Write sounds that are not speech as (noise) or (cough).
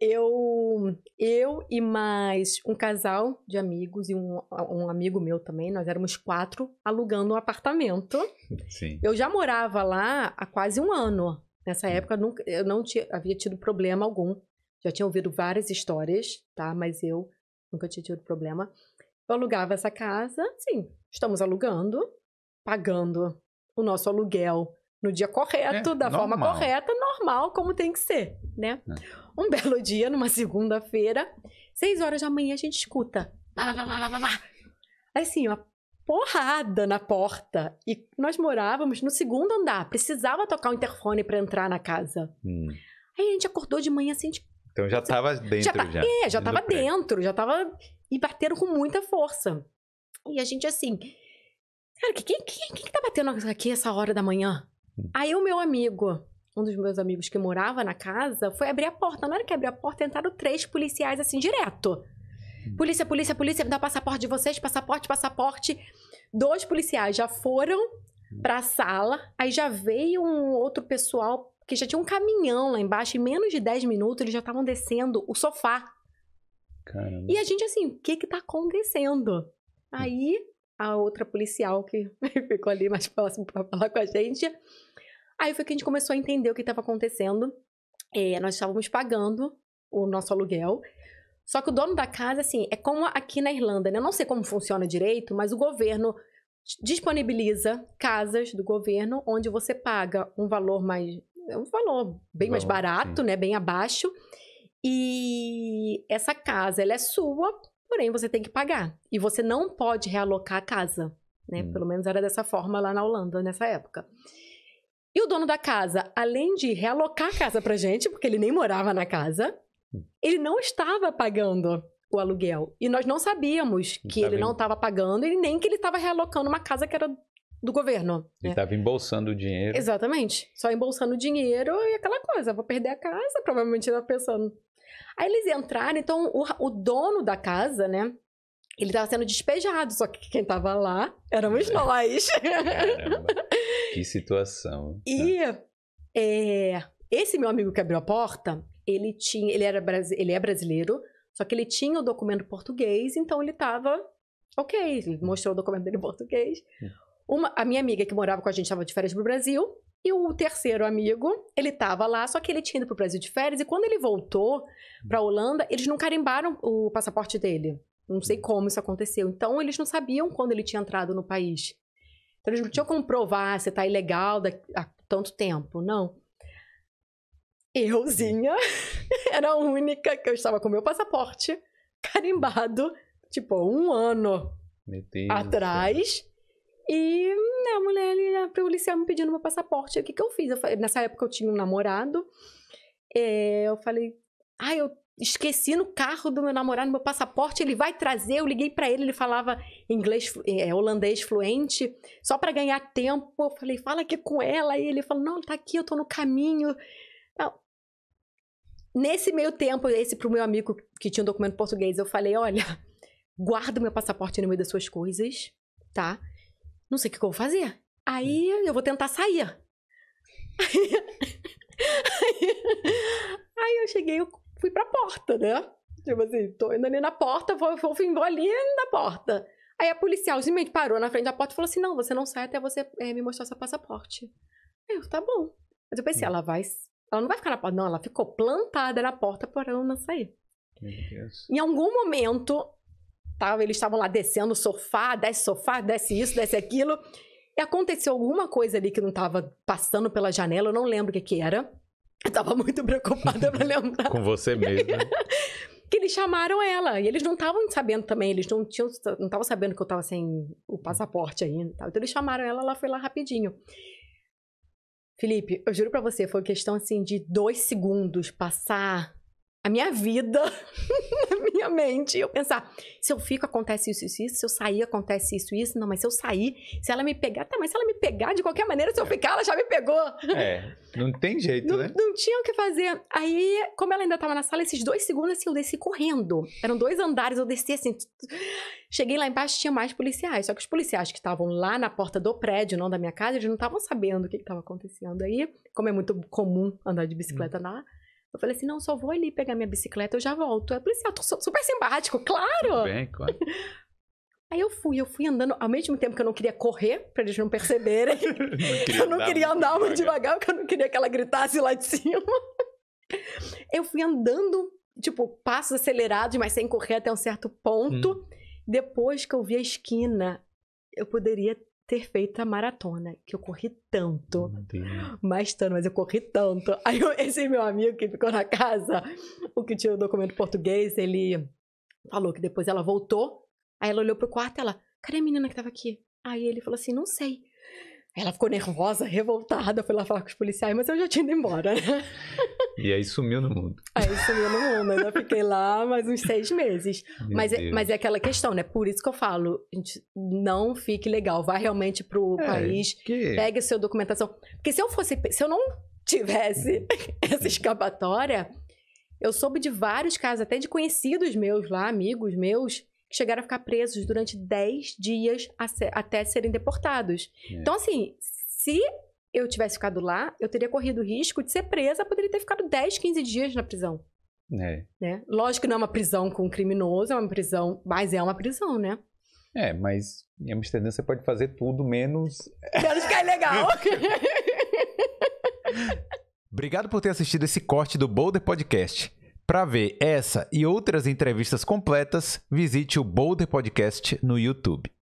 eu, eu e mais um casal de amigos e um, um amigo meu também, nós éramos quatro alugando um apartamento. (laughs) Sim. Eu já morava lá há quase um ano. Nessa hum. época nunca, eu não tinha, havia tido problema algum. Já tinha ouvido várias histórias, tá? Mas eu nunca tinha tido problema. Eu alugava essa casa, sim, estamos alugando, pagando o nosso aluguel no dia correto, é, da normal. forma correta, normal, como tem que ser, né? É. Um (laughs) belo dia, numa segunda-feira, seis horas da manhã, a gente escuta. Assim, uma porrada na porta. E nós morávamos no segundo andar, precisava tocar o interfone para entrar na casa. Hum. Aí a gente acordou de manhã assim, tipo, então já estava dentro já. Tá, já. É, já estava dentro, já estava E bateram com muita força. E a gente assim. Cara, quem, quem, quem que tá batendo aqui essa hora da manhã? Aí o meu amigo, um dos meus amigos que morava na casa, foi abrir a porta. Na hora que abriu a porta, entraram três policiais assim, direto. Hum. Polícia, polícia, polícia, me dá passaporte de vocês, passaporte, passaporte. Dois policiais já foram hum. pra sala, aí já veio um outro pessoal que já tinha um caminhão lá embaixo, em menos de 10 minutos eles já estavam descendo o sofá. Caramba. E a gente assim, o que que tá acontecendo? Hum. Aí a outra policial que (laughs) ficou ali mais próximo para falar com a gente, Aí foi que a gente começou a entender o que estava acontecendo. É, nós estávamos pagando o nosso aluguel. Só que o dono da casa, assim, é como aqui na Irlanda, né? Eu não sei como funciona direito, mas o governo disponibiliza casas do governo onde você paga um valor mais. um valor bem mais barato, né? Bem abaixo. E essa casa, ela é sua, porém você tem que pagar. E você não pode realocar a casa, né? Hum. Pelo menos era dessa forma lá na Holanda nessa época. E o dono da casa, além de realocar a casa pra gente, porque ele nem morava na casa, ele não estava pagando o aluguel. E nós não sabíamos que ele, não estava pagando e nem que ele estava realocando uma casa que era do governo. Ele estava né? embolsando o dinheiro. Exatamente. Só embolsando o dinheiro e aquela coisa, vou perder a casa, provavelmente estava pensando. Aí eles entraram, então o, o dono da casa, né? Ele estava sendo despejado, só que quem estava lá éramos nós. (laughs) Caramba. Que situação. Tá. E é, esse meu amigo que abriu a porta, ele tinha, ele era ele é brasileiro, só que ele tinha o documento português, então ele estava ok, mostrou o documento dele em português. Hum. Uma, a minha amiga que morava com a gente estava de férias pro Brasil. E o terceiro amigo, ele estava lá, só que ele tinha ido pro Brasil de férias. E quando ele voltou hum. pra Holanda, eles não carimbaram o passaporte dele. Não sei hum. como isso aconteceu. Então, eles não sabiam quando ele tinha entrado no país. Então, eles não tinham como provar se tá ilegal há tanto tempo, não. Euzinha (laughs) era a única que eu estava com meu passaporte carimbado, tipo, um ano atrás. E né, a mulher ali, né, a policial me pedindo meu passaporte. O que, que eu fiz? Eu, nessa época eu tinha um namorado. É, eu falei, ah, eu esqueci no carro do meu namorado meu passaporte, ele vai trazer. Eu liguei para ele, ele falava inglês, é, holandês fluente, só para ganhar tempo. Eu falei, fala aqui é com ela. E ele falou, não, tá aqui, eu tô no caminho. Não. Nesse meio tempo, esse pro meu amigo que tinha um documento português, eu falei, olha, guarda meu passaporte no meio das suas coisas, tá? Não sei o que, eu vou fazer. Aí eu vou tentar sair. Aí, (laughs) aí, aí eu cheguei, eu fui pra porta, né? Tipo assim, tô indo ali na porta, vou, vou, vou, vou ali na porta. Aí a policial simplesmente parou na frente da porta e falou assim: não, você não sai até você é, me mostrar seu passaporte. Eu, tá bom. Mas eu pensei, hum. ela vai. Ela não vai ficar na porta, não. Ela ficou plantada na porta para eu não sair. Em algum momento, tava, tá, eles estavam lá descendo o sofá, desce sofá, desce isso, desce aquilo. E aconteceu alguma coisa ali que não estava passando pela janela, eu não lembro o que, que era. Eu tava muito preocupada pra lembrar. Com você mesmo (laughs) que eles chamaram ela. E eles não estavam sabendo também, eles não tinham, não estavam sabendo que eu estava sem o passaporte ainda. Então eles chamaram ela, ela foi lá rapidinho. Felipe, eu juro para você, foi questão assim de dois segundos passar a minha vida (laughs) na minha mente. Eu pensar, se eu fico, acontece isso, isso, isso. Se eu sair, acontece isso, isso. Não, mas se eu sair, se ela me pegar, tá, mas se ela me pegar de qualquer maneira, se eu é. ficar, ela já me pegou. É, não tem jeito, não, né? Não tinha o que fazer. Aí, como ela ainda tava na sala, esses dois segundos, assim, eu desci correndo. Eram dois andares, eu desci assim. Cheguei lá embaixo, tinha mais policiais. Só que os policiais que estavam lá na porta do prédio, não da minha casa, eles não estavam sabendo o que estava acontecendo. Aí, como é muito comum andar de bicicleta hum. Eu falei assim, não, só vou ali pegar minha bicicleta, eu já volto. é policial, assim, ah, tô super simpático, claro! Tudo bem, claro. (laughs) Aí eu fui, eu fui andando, ao mesmo tempo que eu não queria correr, pra eles não perceberem. não (laughs) eu não queria andar muito devagar. devagar, porque eu não queria que ela gritasse lá de cima. eu fui andando, tipo, passos acelerados, mas sem correr até um certo ponto. Hum. Depois que eu vi a esquina, eu poderia ter feito a maratona, que eu corri tanto. mais tanto, mas eu corri tanto. (laughs) Aí eu, esse meu amigo que ficou na casa, o que tinha o documento português, ele falou que depois ela voltou. Aí ela olhou pro quarto e ela, cadê a menina que tava aqui? Aí ele falou assim, não sei. Ela ficou nervosa, revoltada, foi lá falar com os policiais, mas eu já tinha ido embora, né? (laughs) E aí sumiu no mundo. Aí sumiu no mundo, ainda fiquei lá mais uns seis meses. mas é, mas é aquela questão, né? Por isso que eu falo, gente, não fique legal, vá realmente pro é, país, que... pegue a sua documentação. Porque se eu fosse, se eu não tivesse (laughs) essa escapatória, eu soube de vários casos, até de conhecidos meus lá, amigos meus, que chegaram a ficar presos durante 10 dias até serem deportados. É. Então, assim, se eu tivesse ficado lá, eu teria corrido o risco de ser presa, poderia ter ficado 10, 15 dias na prisão. É. Né? Lógico que não é uma prisão com criminoso, é uma prisão, mas é uma prisão, né? É, mas em Amsterdã você pode fazer tudo menos. (laughs) Menos ficar legal. (laughs) Obrigado por ter assistido esse corte do Boulder Podcast. Para ver essa e outras entrevistas completas, visite o Boulder Podcast no YouTube.